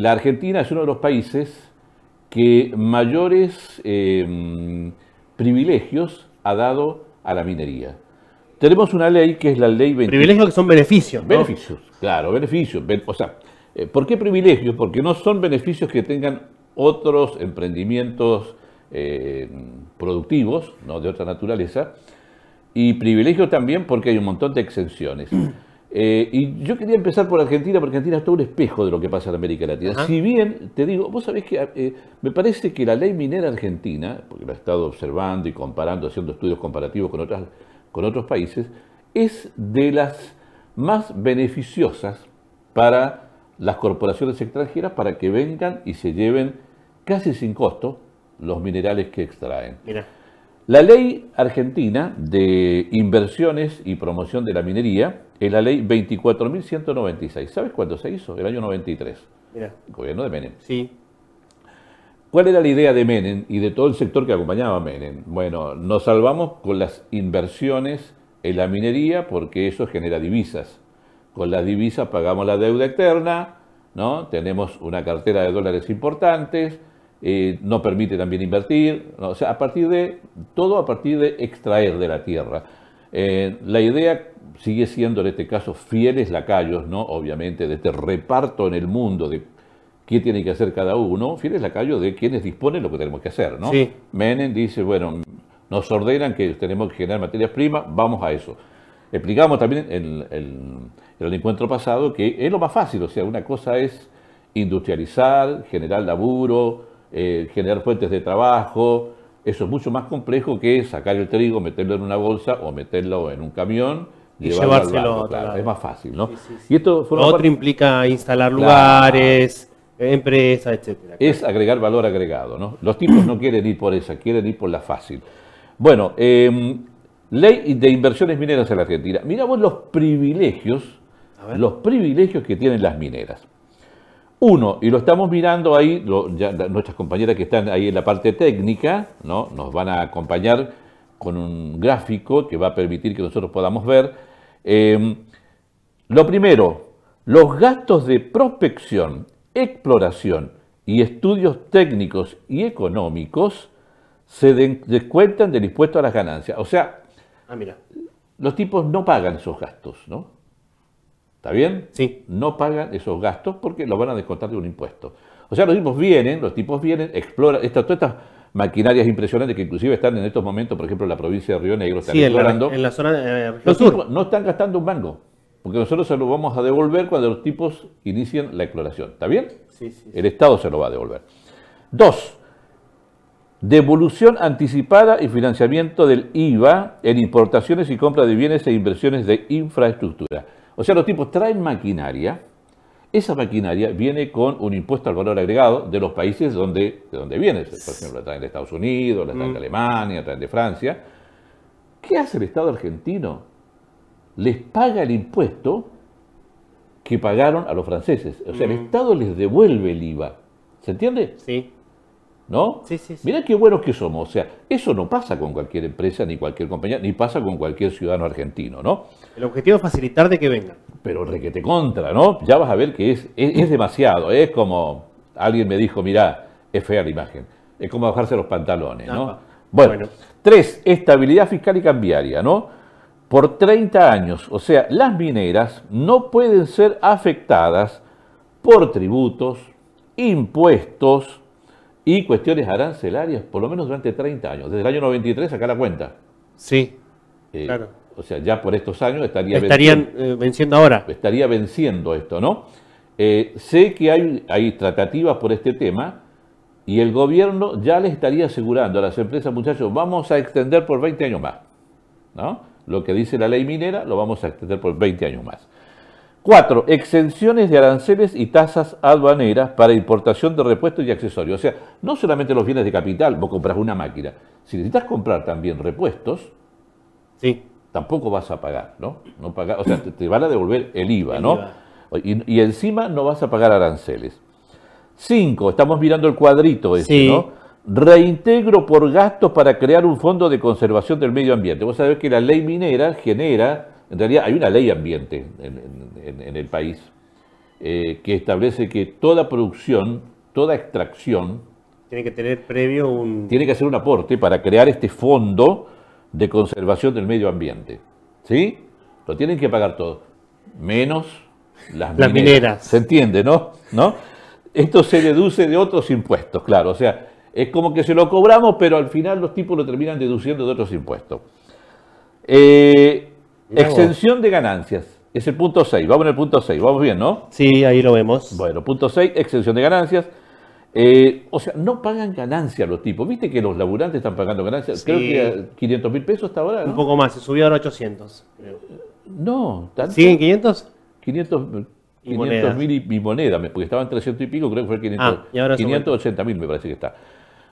la Argentina es uno de los países que mayores eh, privilegios ha dado a la minería. Tenemos una ley que es la ley 20. Privilegios que son beneficios. Beneficios, claro, beneficios. O sea, eh, ¿por qué privilegios? Porque no son beneficios que tengan otros emprendimientos eh, productivos, de otra naturaleza, y privilegios también porque hay un montón de exenciones. Eh, y yo quería empezar por Argentina, porque Argentina es todo un espejo de lo que pasa en América Latina. Si bien, te digo, vos sabés que eh, me parece que la ley minera argentina, porque la he estado observando y comparando, haciendo estudios comparativos con, otras, con otros países, es de las más beneficiosas para las corporaciones extranjeras para que vengan y se lleven casi sin costo los minerales que extraen. Mira. La ley argentina de inversiones y promoción de la minería es la ley 24.196. ¿Sabes cuándo se hizo? El año 93. El gobierno de Menem. Sí. ¿Cuál era la idea de Menem y de todo el sector que acompañaba a Menem? Bueno, nos salvamos con las inversiones en la minería porque eso genera divisas. Con las divisas pagamos la deuda externa, ¿no? tenemos una cartera de dólares importantes, eh, no permite también invertir, o sea, a partir de todo a partir de extraer de la tierra. Eh, la idea sigue siendo en este caso fieles lacayos, ¿no? obviamente, de este reparto en el mundo de qué tiene que hacer cada uno, fieles lacayos de quienes disponen lo que tenemos que hacer. ¿no? Menem dice, bueno, nos ordenan que tenemos que generar materias primas, vamos a eso. Explicamos también en el encuentro pasado que es lo más fácil, o sea, una cosa es industrializar, generar laburo, eh, generar fuentes de trabajo. Eso es mucho más complejo que sacar el trigo, meterlo en una bolsa o meterlo en un camión. Y llevárselo Es más fácil, ¿no? Y esto otro implica instalar lugares, empresas, etc. Es agregar valor agregado, ¿no? Los tipos no quieren ir por esa, quieren ir por la fácil. Bueno, em, ley de inversiones mineras en la Argentina. Mira vos los privilegios, los privilegios que tienen las mineras. Uno, y lo estamos mirando ahí, nuestras compañeras que están ahí en la parte técnica, ¿no? nos van a acompañar con un gráfico que va a permitir que nosotros podamos ver. Em, lo primero, los gastos de prospección, exploración y estudios técnicos y económicos se descuentan del impuesto a las ganancias. O sea, ah, los tipos no pagan esos gastos, ¿no? ¿Está bien? Sí. No pagan esos gastos porque los van a descontar de un impuesto. O sea, los tipos vienen, los tipos vienen, exploran, estas, todas estas maquinarias impresionantes que inclusive están en estos momentos, por ejemplo, en la provincia de Río Negro, están explorando. En en la zona eh, sur. no están gastando un mango, porque nosotros se lo vamos a devolver cuando los tipos inicien la exploración. ¿Está bien? Sí, sí. El Estado se lo va a devolver. Dos, devolución anticipada y financiamiento del IVA en importaciones y compra de bienes e inversiones de infraestructura. O sea, los tipos traen maquinaria, esa maquinaria viene con un impuesto al valor agregado de los países donde, de donde viene. Por ejemplo, la traen de Estados Unidos, la traen de mm. Alemania, la traen de Francia. ¿Qué hace el Estado argentino? Les paga el impuesto que pagaron a los franceses. O sea, el mm. Estado les devuelve el IVA. ¿Se entiende? Sí. ¿no? Sí, Mirá qué buenos que somos. O sea, eso no pasa con cualquier empresa, ni cualquier compañía, ni pasa con cualquier ciudadano argentino, ¿no? El objetivo es facilitar de que vengan. Pero requete contra, ¿no? Ya vas a ver que es, es, demasiado. Es como alguien me dijo, mirá, es fea la imagen. Es como bajarse los pantalones, ¿no? Bueno, bueno, tres, estabilidad fiscal y cambiaria, ¿no? Por 30 años, o sea, las mineras no pueden ser afectadas por tributos, impuestos, y cuestiones arancelarias por lo menos durante 30 años. Desde el año 93, acá la cuenta. Sí, eh, claro. O sea, ya por estos años estaría estarían venciendo, eh, venciendo ahora. Estaría venciendo esto, ¿no? Eh, sé que hay, hay tratativas por este tema y el gobierno ya les estaría asegurando a las empresas, muchachos, vamos a extender por 20 años más, ¿no? Lo que dice la ley minera lo vamos a extender por 20 años más. Cuatro, Exenciones de aranceles y tasas aduaneras para importación de repuestos y accesorios. O sea, no solamente los bienes de capital, vos compras una máquina. Si necesitas comprar también repuestos, sí. tampoco vas a pagar, ¿no? o sea, te, van a devolver el IVA, ¿no? Y, encima no vas a pagar aranceles. Cinco, Estamos mirando el cuadrito ese, ¿no? Reintegro por gastos para crear un fondo de conservación del medio ambiente. Vos sabés que la ley minera genera en realidad hay una ley ambiente en, el país eh, que establece que toda producción, toda extracción... Tiene que tener previo un... Tiene que hacer un aporte para crear este fondo de conservación del medio ambiente. ¿Sí? Lo tienen que pagar todos, menos las, mineras. Se entiende, ¿no? ¿no? Esto se deduce de otros impuestos, claro. O sea, es como que se lo cobramos, pero al final los tipos lo terminan deduciendo de otros impuestos. Eh, Extensión de ganancias. Es el punto 6. Vamos en el punto 6. Vamos bien, ¿no? Sí, ahí lo vemos. Bueno, punto 6, extensión de ganancias. Eh, o sea, no pagan ganancias los tipos. ¿Viste que los laburantes están pagando ganancias? Creo que 500 mil pesos hasta ahora. Un poco más, se subió a 800. No, ¿tanto? ¿Siguen 500? 500 mil y, mi moneda, porque estaban 300 y pico, creo que fue 500, 580 ah, mil me parece que está.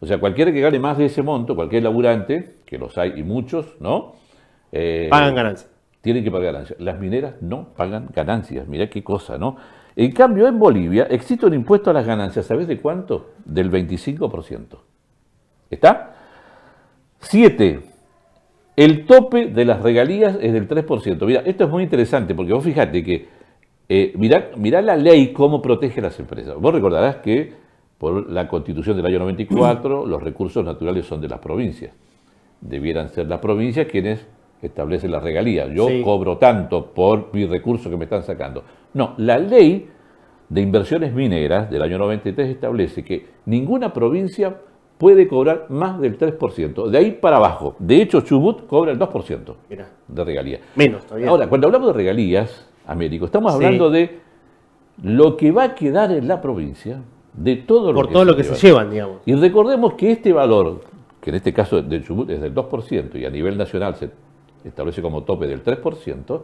O sea, cualquiera que gane más de ese monto, cualquier laburante, que los hay y muchos, ¿no? Eh, pagan ganancias tienen que pagar ganancias. Las mineras no pagan ganancias, mirá qué cosa, ¿no? En cambio, en Bolivia existe un impuesto a las ganancias, ¿sabes de cuánto? Del 25%. ¿Está? 7. El tope de las regalías es del 3%. Mira, esto es muy interesante porque vos fijate que, eh, mirá, mirá, la ley cómo protege a las empresas. Vos recordarás que por la constitución del año 94 los recursos naturales son de las provincias. Debieran ser las provincias quienes establece la regalía. Yo cobro tanto por mi recurso que me están sacando. No, la ley de inversiones mineras del año 93 establece que ninguna provincia puede cobrar más del 3%, de ahí para abajo. De hecho, Chubut cobra el 2% de regalías. Menos todavía. Ahora, cuando hablamos de regalías, Américo, estamos hablando de lo que va a quedar en la provincia de todo lo que todo se lo que se llevan, digamos. Y recordemos que este valor, que en este caso de Chubut es del 2% y a nivel nacional se establece como tope del 3%,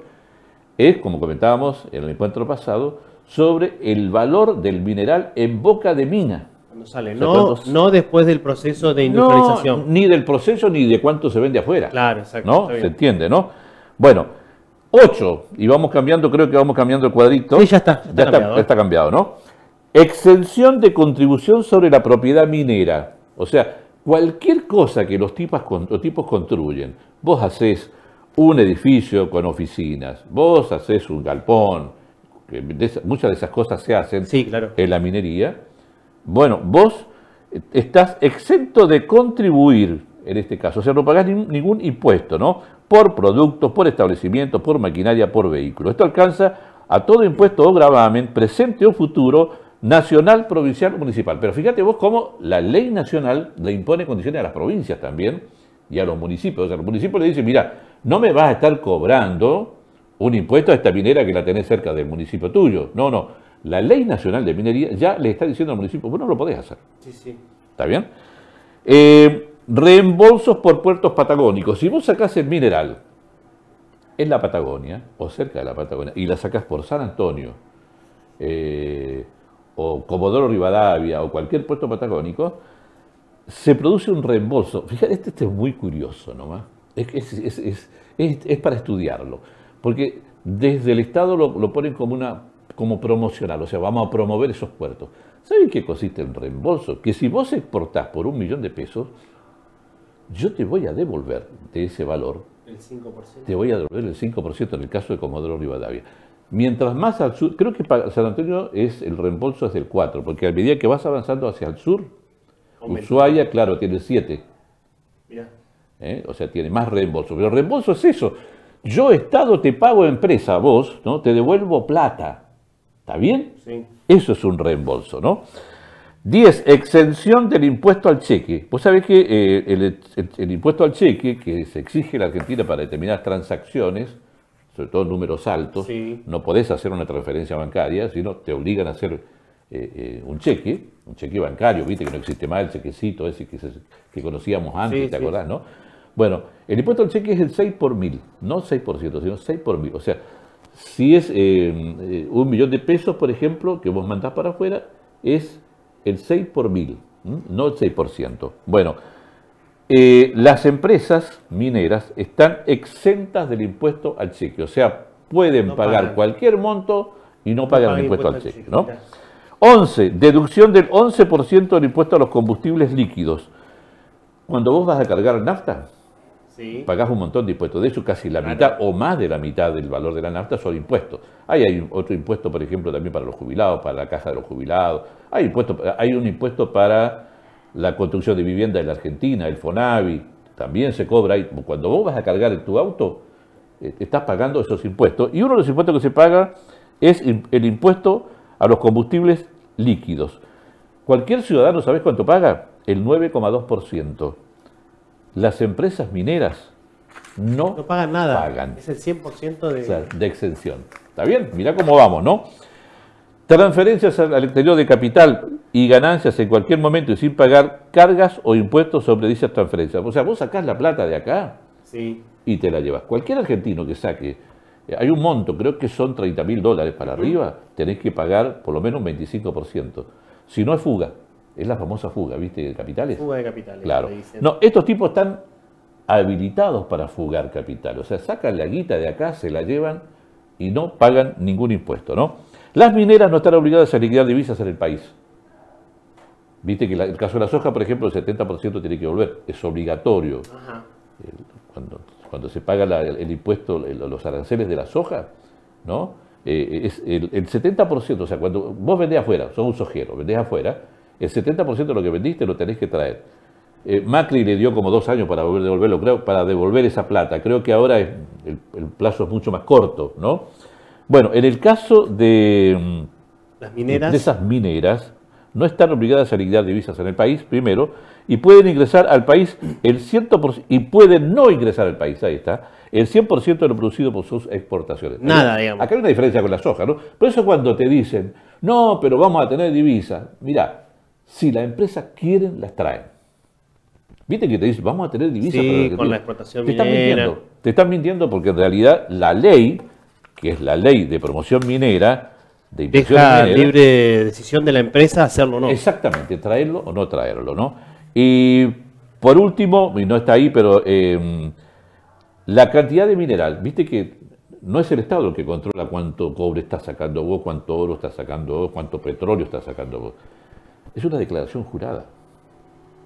es, como comentábamos en el encuentro pasado, sobre el valor del mineral en boca de mina. Cuando sale, no, no después del proceso de industrialización. ni del proceso ni de cuánto se vende afuera. Claro, exacto. ¿no? Se entiende, ¿no? Bueno, 8, y vamos cambiando, creo que vamos cambiando el cuadrito. Sí, ya está. ¿eh? Ya, está, cambiado. ¿no? Exención de contribución sobre la propiedad minera. O sea, cualquier cosa que los, tipos los tipos construyen, vos haces un edificio con oficinas, vos haces un galpón, muchas de esas cosas se hacen en la minería, bueno, vos estás exento de contribuir en este caso, o sea, no pagás ningún impuesto, ¿no? Por productos, por establecimientos, por maquinaria, por vehículo. Esto alcanza a todo impuesto o gravamen, presente o futuro, nacional, provincial o municipal. Pero fíjate vos cómo la ley nacional le impone condiciones a las provincias también y a los municipios. O sea, los municipios le dicen, mira, no me vas a estar cobrando un impuesto a esta minera que la tenés cerca del municipio tuyo. No, no. La ley nacional de minería ya le está diciendo al municipio, vos no lo podés hacer. Sí, sí. ¿Está bien? Eh, reembolsos por puertos patagónicos. Si vos sacás el mineral en la Patagonia o cerca de la Patagonia y la sacás por San Antonio eh, o Comodoro Rivadavia o cualquier puerto patagónico, se produce un reembolso. Fíjate, este, este es muy curioso nomás es, es, es, es para estudiarlo, porque desde el Estado lo, lo, ponen como, una, como promocional, o sea, vamos a promover esos puertos. ¿Saben qué consiste el reembolso? Que si vos exportás por un millón de pesos, yo te voy a devolver de ese valor. El 5%. Te voy a devolver el 5% en el caso de Comodoro Rivadavia. Mientras más al sur, creo que para San Antonio es el reembolso es del 4, porque a medida que vas avanzando hacia el sur, Ushuaia, claro, tiene 7. Mira. ¿eh? o sea, tiene más reembolso. Pero reembolso es eso. Yo, Estado, te pago empresa, vos, ¿no? Te devuelvo plata. ¿Está bien? Sí. Eso es un reembolso, ¿no? 10. Exención del impuesto al cheque. Vos sabés que eh, el, impuesto al cheque que se exige en la Argentina para determinadas transacciones, sobre todo números altos, no podés hacer una transferencia bancaria, sino te obligan a hacer eh, un cheque, un cheque bancario, viste que no existe más el chequecito ese que, conocíamos antes, ¿te acordás, no? Bueno, el impuesto al cheque es el 6 por mil, no 6%, sino 6 por mil. O sea, si es eh, eh, un millón de pesos, por ejemplo, que vos mandás para afuera, es el 6 por mil, no el 6%. Bueno, eh, las empresas mineras están exentas del impuesto al cheque, o sea, pueden pagar cualquier monto y no, pagan, el impuesto, al cheque. ¿no? 11. Deducción del 11% del impuesto a los combustibles líquidos. Cuando vos vas a cargar nafta, pagás un montón de impuestos. De hecho, casi la mitad o más de la mitad del valor de la nafta son impuestos. Ahí hay otro impuesto, por ejemplo, también para los jubilados, para la caja de los jubilados. Hay, impuesto, hay un impuesto para la construcción de vivienda en la Argentina, el FONAVI, también se cobra. cuando vos vas a cargar en tu auto, eh, estás pagando esos impuestos. Y uno de los impuestos que se paga es el impuesto a los combustibles líquidos. Cualquier ciudadano, ¿sabés cuánto paga? El 9,2%. Las empresas mineras no, pagan nada. Pagan. Es el 100% de... exención. ¿Está bien? Mirá cómo vamos, ¿no? Transferencias al exterior de capital y ganancias en cualquier momento y sin pagar cargas o impuestos sobre dichas transferencias. O sea, vos sacás la plata de acá y te la llevas. Cualquier argentino que saque, eh, hay un monto, creo que son 30 mil dólares para arriba, tenés que pagar por lo menos un 25%. Si no es fuga. Es la famosa fuga, ¿viste? De capitales. Fuga de capitales. Claro. No, estos tipos están habilitados para fugar capital. O sea, sacan la guita de acá, se la llevan y no pagan ningún impuesto, ¿no? Las mineras no están obligadas a liquidar divisas en el país. Viste que el caso de la soja, por ejemplo, el 70% tiene que volver. Es obligatorio. Cuando, se paga el, impuesto, los aranceles de la soja, ¿no? Eh, el 70%, o sea, cuando vos vendés afuera, sos un sojero, vendés afuera, el 70% de lo que vendiste lo tenés que traer. Eh, Macri le dio como dos años para devolverlo, creo, para devolver esa plata. Creo que ahora el, plazo es mucho más corto, ¿no? Bueno, en el caso de, mm, Las mineras. de esas mineras, no están obligadas a liquidar divisas en el país, primero, y pueden ingresar al país el 100%, y pueden no ingresar al país, ahí está, el 100% de lo producido por sus exportaciones. Nada, digamos. Acá hay una diferencia con la soja, ¿no? Por eso cuando te dicen, no, pero vamos a tener divisas, mirá, si las empresas quieren, las traen. Viste que te dicen, vamos a tener divisas. Sí, con la explotación minera. te minera. Están mintiendo, te están mintiendo porque en realidad la ley, que es la ley de promoción minera, de Deja libre decisión de la empresa hacerlo o no. Exactamente, traerlo o no traerlo, ¿no? Y por último, y no está ahí, pero em, la cantidad de mineral, viste que no es el Estado el que controla cuánto cobre está sacando vos, cuánto oro está sacando vos, cuánto petróleo está sacando vos. Es una declaración jurada.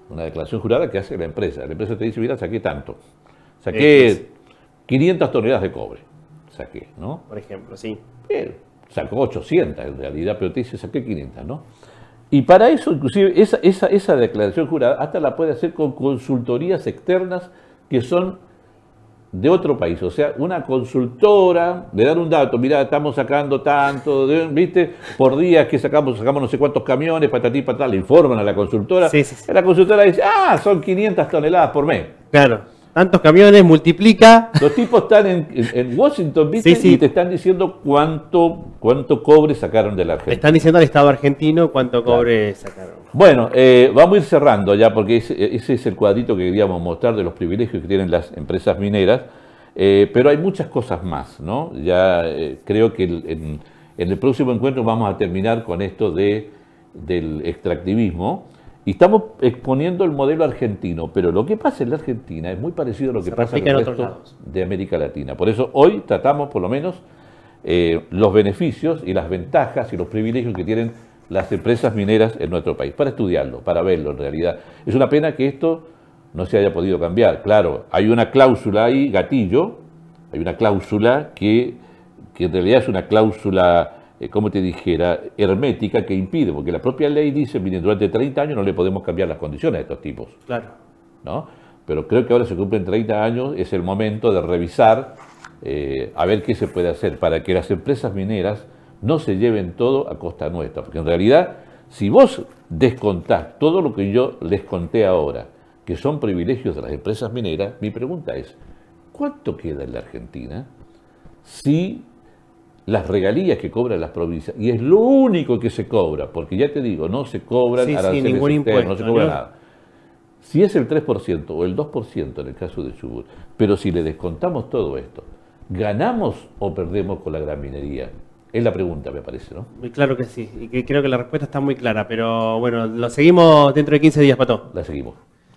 Una declaración jurada que hace la empresa. La empresa te dice, mira, saqué tanto. Saqué 500 toneladas de cobre. Saqué, ¿no? Por ejemplo, sí. Pero, sacó 800 en realidad, pero te dice, saqué 500, ¿no? Y para eso, inclusive, esa, esa, esa declaración jurada hasta la puede hacer con consultorías externas que son de otro país, o sea, una consultora, le dar un dato, mira, estamos sacando tanto, ¿viste? Por día que sacamos, sacamos no sé cuántos camiones, patatí, patatá, le informan a la consultora. La consultora dice, ah, son 500 toneladas por mes. Claro tantos camiones, multiplica. Los tipos están en, Washington, ¿viste? Y te están diciendo cuánto, cuánto cobre sacaron de la Argentina. están diciendo al Estado argentino cuánto cobre sacaron. Bueno, eh, vamos a ir cerrando ya, porque ese, es el cuadrito que queríamos mostrar de los privilegios que tienen las empresas mineras. Eh, pero hay muchas cosas más, ¿no? Ya eh, creo que en, en, el próximo encuentro vamos a terminar con esto de, del extractivismo. Y estamos exponiendo el modelo argentino, pero lo que pasa en la Argentina es muy parecido a lo que pasa en el resto de América Latina. Por eso hoy tratamos, por lo menos, eh, los beneficios y las ventajas y los privilegios que tienen las empresas mineras en nuestro país, para estudiarlo, para verlo en realidad. Es una pena que esto no se haya podido cambiar. Claro, hay una cláusula ahí, gatillo, hay una cláusula que, que en realidad es una cláusula eh, como te dijera, hermética que impide, porque la propia ley dice, miren, durante 30 años no le podemos cambiar las condiciones a estos tipos. Claro. ¿no? Pero creo que ahora se cumplen 30 años, es el momento de revisar, eh, a ver qué se puede hacer para que las empresas mineras no se lleven todo a costa nuestra, porque en realidad, si vos descontás todo lo que yo les conté ahora, que son privilegios de las empresas mineras, mi pregunta es, ¿cuánto queda en la Argentina si las regalías que cobran las provincias. Y es lo único que se cobra, porque ya te digo, no se cobran aranceles ningún impuesto, no se cobra nada. Si es el 3% o el 2% en el caso de Chubut, pero si le descontamos todo esto, ¿ganamos o perdemos con la gran minería? Es la pregunta, me parece, ¿no? Muy Claro que sí, y creo que la respuesta está muy clara, pero bueno, lo seguimos dentro de 15 días, Pato. La seguimos.